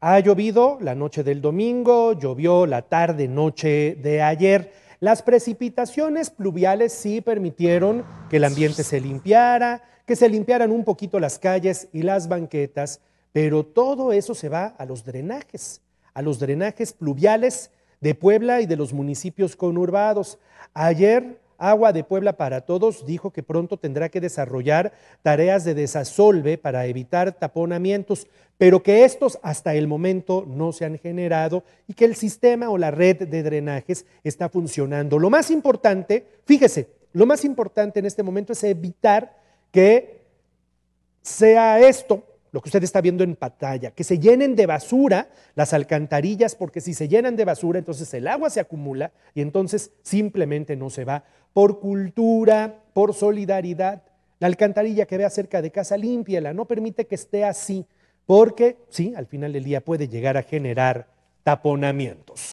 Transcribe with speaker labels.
Speaker 1: Ha llovido la noche del domingo, llovió la tarde, noche de ayer. Las precipitaciones pluviales sí permitieron que el ambiente se limpiara, que se limpiaran un poquito las calles y las banquetas, pero todo eso se va a los drenajes, a los drenajes pluviales de Puebla y de los municipios conurbados. Ayer Agua de Puebla para Todos dijo que pronto tendrá que desarrollar tareas de desasolve para evitar taponamientos, pero que estos hasta el momento no se han generado y que el sistema o la red de drenajes está funcionando. Lo más importante, fíjese, lo más importante en este momento es evitar que sea esto lo que usted está viendo en pantalla, que se llenen de basura las alcantarillas, porque si se llenan de basura, entonces el agua se acumula y entonces simplemente no se va. Por cultura, por solidaridad, la alcantarilla que vea cerca de casa, la no permite que esté así, porque sí, al final del día puede llegar a generar taponamientos.